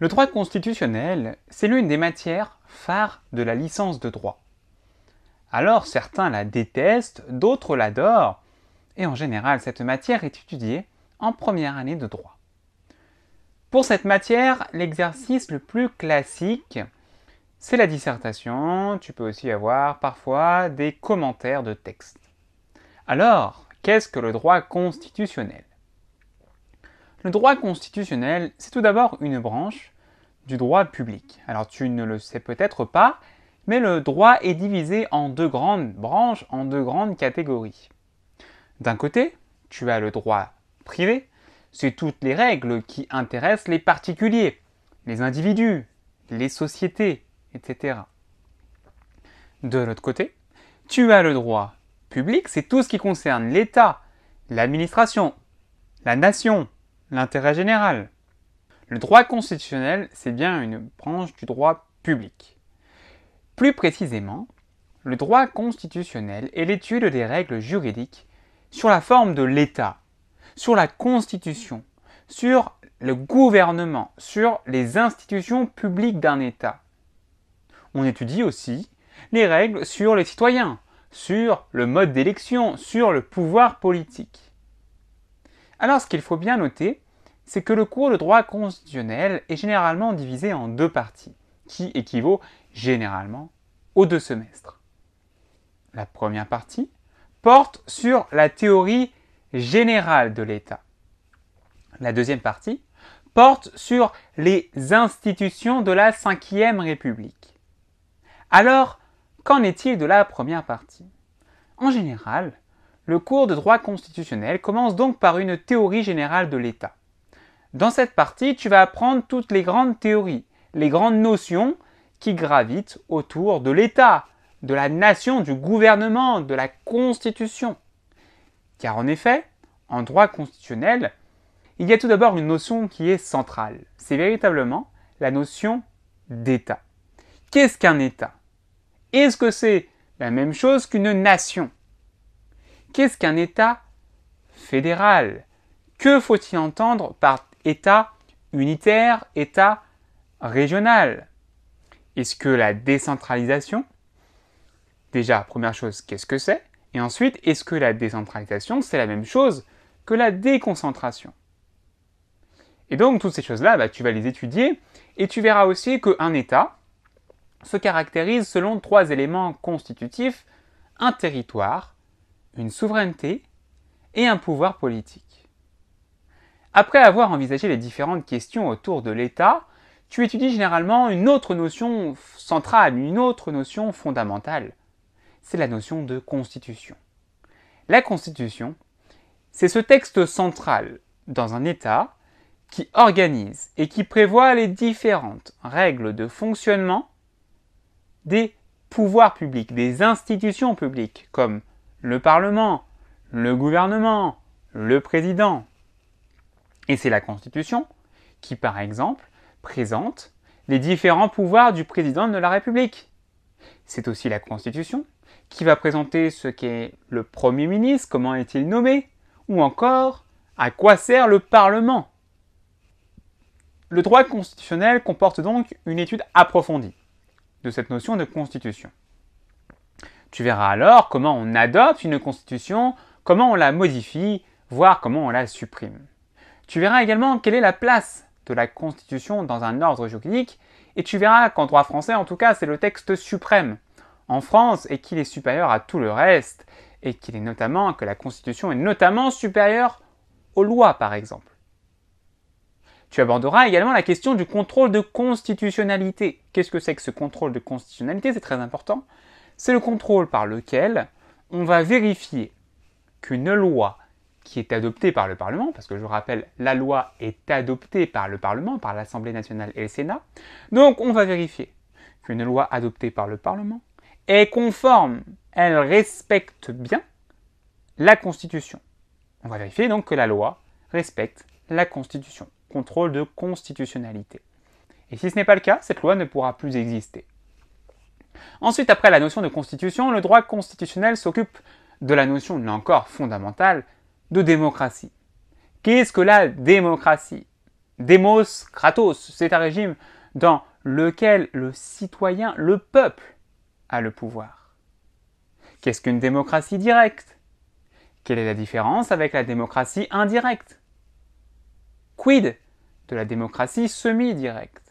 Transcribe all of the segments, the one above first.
Le droit constitutionnel, c'est l'une des matières phares de la licence de droit. Alors certains la détestent, d'autres l'adorent, et en général cette matière est étudiée en première année de droit. Pour cette matière, l'exercice le plus classique, c'est la dissertation, tu peux aussi avoir parfois des commentaires de texte. Alors, qu'est-ce que le droit constitutionnel le droit constitutionnel, c'est tout d'abord une branche du droit public. Alors tu ne le sais peut-être pas, mais le droit est divisé en deux grandes branches, en deux grandes catégories. D'un côté, tu as le droit privé, c'est toutes les règles qui intéressent les particuliers, les individus, les sociétés, etc. De l'autre côté, tu as le droit public, c'est tout ce qui concerne l'État, l'administration, la nation, l'intérêt général. Le droit constitutionnel, c'est bien une branche du droit public. Plus précisément, le droit constitutionnel est l'étude des règles juridiques sur la forme de l'État, sur la Constitution, sur le gouvernement, sur les institutions publiques d'un État. On étudie aussi les règles sur les citoyens, sur le mode d'élection, sur le pouvoir politique. Alors ce qu'il faut bien noter, c'est que le cours de droit constitutionnel est généralement divisé en deux parties, qui équivaut généralement aux deux semestres. La première partie porte sur la théorie générale de l'État. La deuxième partie porte sur les institutions de la Ve République. Alors, qu'en est-il de la première partie En général, le cours de droit constitutionnel commence donc par une théorie générale de l'État. Dans cette partie, tu vas apprendre toutes les grandes théories, les grandes notions qui gravitent autour de l'État, de la nation, du gouvernement, de la Constitution. Car en effet, en droit constitutionnel, il y a tout d'abord une notion qui est centrale. C'est véritablement la notion d'État. Qu'est-ce qu'un État Est-ce que c'est la même chose qu'une nation Qu'est-ce qu'un État fédéral Que faut-il entendre par État unitaire, État régional. Est-ce que la décentralisation, déjà, première chose, qu'est-ce que c'est Et ensuite, est-ce que la décentralisation, c'est la même chose que la déconcentration Et donc, toutes ces choses-là, bah, tu vas les étudier, et tu verras aussi qu'un État se caractérise selon trois éléments constitutifs, un territoire, une souveraineté et un pouvoir politique. Après avoir envisagé les différentes questions autour de l'État, tu étudies généralement une autre notion centrale, une autre notion fondamentale. C'est la notion de constitution. La constitution, c'est ce texte central dans un État qui organise et qui prévoit les différentes règles de fonctionnement des pouvoirs publics, des institutions publiques, comme le Parlement, le gouvernement, le président, et c'est la Constitution qui, par exemple, présente les différents pouvoirs du président de la République. C'est aussi la Constitution qui va présenter ce qu'est le Premier ministre, comment est-il nommé, ou encore à quoi sert le Parlement. Le droit constitutionnel comporte donc une étude approfondie de cette notion de constitution. Tu verras alors comment on adopte une constitution, comment on la modifie, voire comment on la supprime. Tu verras également quelle est la place de la Constitution dans un ordre juridique, et tu verras qu'en droit français, en tout cas, c'est le texte suprême en France et qu'il est supérieur à tout le reste, et qu'il est notamment que la Constitution est notamment supérieure aux lois, par exemple. Tu aborderas également la question du contrôle de constitutionnalité. Qu'est-ce que c'est que ce contrôle de constitutionnalité C'est très important. C'est le contrôle par lequel on va vérifier qu'une loi qui est adoptée par le Parlement, parce que je vous rappelle, la loi est adoptée par le Parlement, par l'Assemblée nationale et le Sénat. Donc on va vérifier qu'une loi adoptée par le Parlement est conforme, elle respecte bien la Constitution. On va vérifier donc que la loi respecte la Constitution. Contrôle de constitutionnalité. Et si ce n'est pas le cas, cette loi ne pourra plus exister. Ensuite, après la notion de constitution, le droit constitutionnel s'occupe de la notion, là encore fondamentale, de démocratie. Qu'est-ce que la démocratie Demos Kratos, c'est un régime dans lequel le citoyen, le peuple, a le pouvoir. Qu'est-ce qu'une démocratie directe Quelle est la différence avec la démocratie indirecte Quid de la démocratie semi-directe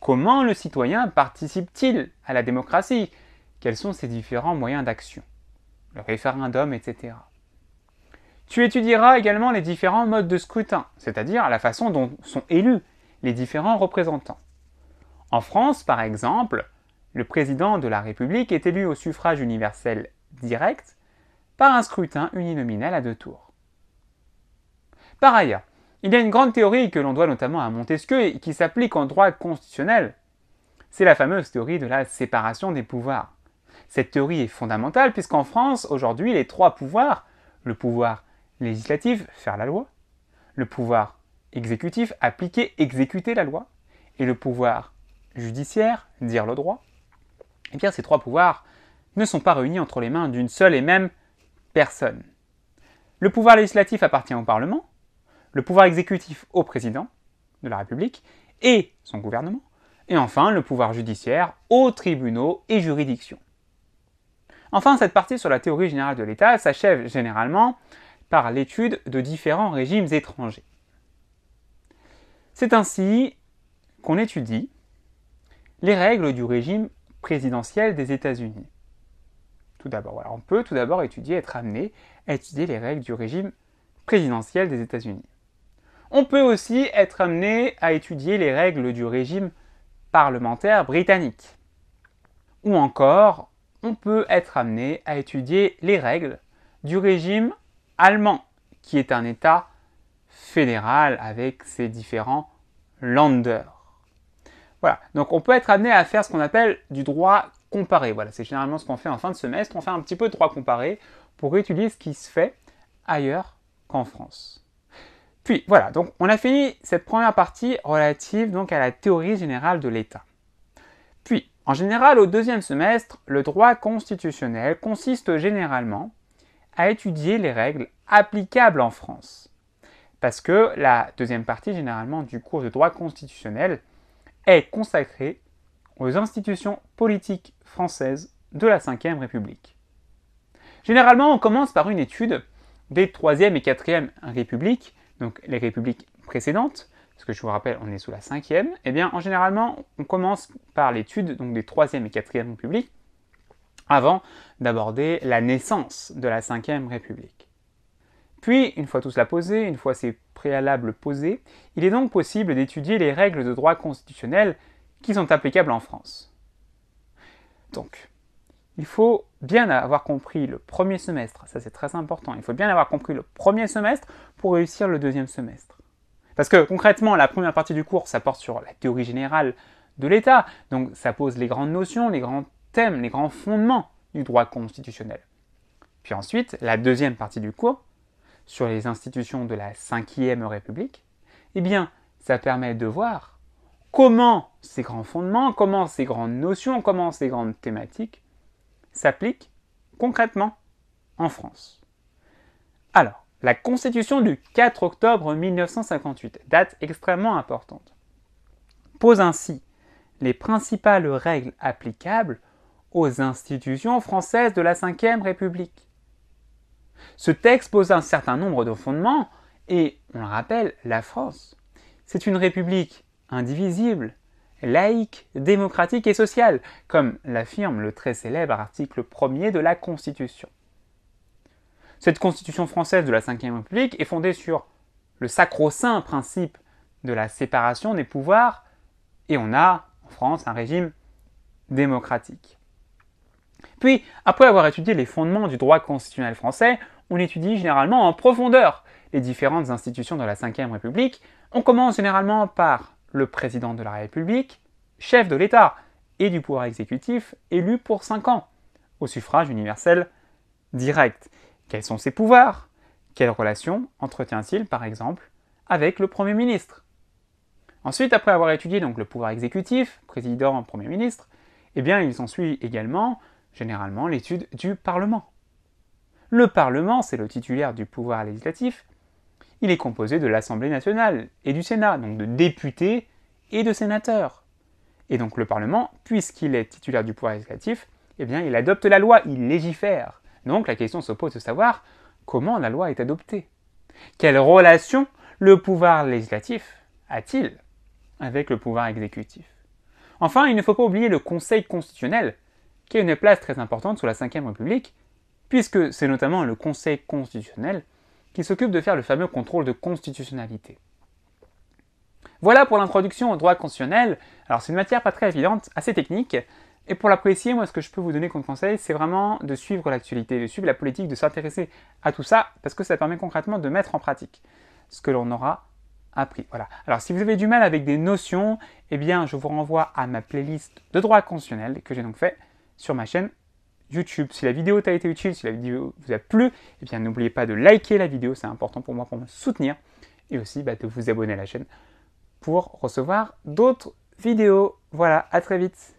Comment le citoyen participe-t-il à la démocratie Quels sont ses différents moyens d'action Le référendum, etc. Tu étudieras également les différents modes de scrutin, c'est-à-dire la façon dont sont élus les différents représentants. En France, par exemple, le président de la République est élu au suffrage universel direct par un scrutin uninominal à deux tours. Par ailleurs, il y a une grande théorie que l'on doit notamment à Montesquieu et qui s'applique en droit constitutionnel. C'est la fameuse théorie de la séparation des pouvoirs. Cette théorie est fondamentale puisqu'en France, aujourd'hui, les trois pouvoirs, le pouvoir législative, faire la loi, le pouvoir exécutif, appliquer, exécuter la loi, et le pouvoir judiciaire, dire le droit, eh bien ces trois pouvoirs ne sont pas réunis entre les mains d'une seule et même personne. Le pouvoir législatif appartient au Parlement, le pouvoir exécutif au président de la République et son gouvernement, et enfin le pouvoir judiciaire aux tribunaux et juridictions. Enfin, cette partie sur la théorie générale de l'État s'achève généralement par l'étude de différents régimes étrangers. C'est ainsi qu'on étudie les règles du régime présidentiel des États-Unis. Tout d'abord, on peut tout d'abord étudier, être amené à étudier les règles du régime présidentiel des États-Unis. On peut aussi être amené à étudier les règles du régime parlementaire britannique. Ou encore, on peut être amené à étudier les règles du régime allemand, qui est un État fédéral avec ses différents landers. Voilà, donc on peut être amené à faire ce qu'on appelle du droit comparé. Voilà, c'est généralement ce qu'on fait en fin de semestre, on fait un petit peu de droit comparé pour utiliser ce qui se fait ailleurs qu'en France. Puis voilà, donc on a fini cette première partie relative donc à la théorie générale de l'État. Puis, en général, au deuxième semestre, le droit constitutionnel consiste généralement à étudier les règles applicables en France. Parce que la deuxième partie, généralement, du cours de droit constitutionnel est consacrée aux institutions politiques françaises de la Ve République. Généralement, on commence par une étude des 3e et 4e Républiques, donc les républiques précédentes, parce que je vous rappelle, on est sous la 5e, et eh bien en généralement, on commence par l'étude des 3e et 4e Républiques, avant d'aborder la naissance de la Ve République. Puis, une fois tout cela posé, une fois ces préalables posés, il est donc possible d'étudier les règles de droit constitutionnel qui sont applicables en France. Donc, il faut bien avoir compris le premier semestre, ça c'est très important, il faut bien avoir compris le premier semestre pour réussir le deuxième semestre. Parce que concrètement, la première partie du cours, ça porte sur la théorie générale de l'État, donc ça pose les grandes notions, les grandes thèmes, les grands fondements du droit constitutionnel. Puis ensuite, la deuxième partie du cours, sur les institutions de la Ve République, eh bien, ça permet de voir comment ces grands fondements, comment ces grandes notions, comment ces grandes thématiques s'appliquent concrètement en France. Alors, la Constitution du 4 octobre 1958, date extrêmement importante, pose ainsi les principales règles applicables aux institutions françaises de la Ve République. Ce texte pose un certain nombre de fondements, et, on le rappelle, la France, c'est une république indivisible, laïque, démocratique et sociale, comme l'affirme le très célèbre article 1er de la Constitution. Cette Constitution française de la Ve République est fondée sur le sacro-saint principe de la séparation des pouvoirs, et on a en France un régime démocratique. Puis, après avoir étudié les fondements du droit constitutionnel français, on étudie généralement en profondeur les différentes institutions de la Ve République. On commence généralement par le président de la République, chef de l'État et du pouvoir exécutif, élu pour 5 ans, au suffrage universel direct. Quels sont ses pouvoirs Quelles relations entretient-il, par exemple, avec le Premier ministre Ensuite, après avoir étudié donc le pouvoir exécutif, président, Premier ministre, eh bien, il suit également généralement l'étude du Parlement. Le Parlement, c'est le titulaire du pouvoir législatif, il est composé de l'Assemblée nationale et du Sénat, donc de députés et de sénateurs. Et donc le Parlement, puisqu'il est titulaire du pouvoir législatif, eh bien il adopte la loi, il légifère. Donc la question se pose de savoir comment la loi est adoptée. Quelle relation le pouvoir législatif a-t-il avec le pouvoir exécutif Enfin, il ne faut pas oublier le Conseil constitutionnel, qui a une place très importante sous la Ve République, puisque c'est notamment le Conseil constitutionnel qui s'occupe de faire le fameux contrôle de constitutionnalité. Voilà pour l'introduction au droit constitutionnel. Alors c'est une matière pas très évidente, assez technique, et pour l'apprécier, moi ce que je peux vous donner comme conseil, c'est vraiment de suivre l'actualité, de suivre la politique, de s'intéresser à tout ça, parce que ça permet concrètement de mettre en pratique ce que l'on aura appris. Voilà. Alors si vous avez du mal avec des notions, eh bien je vous renvoie à ma playlist de droit constitutionnel que j'ai donc fait sur ma chaîne YouTube. Si la vidéo t'a été utile, si la vidéo vous a plu, eh bien n'oubliez pas de liker la vidéo, c'est important pour moi pour me soutenir, et aussi bah, de vous abonner à la chaîne pour recevoir d'autres vidéos. Voilà, à très vite.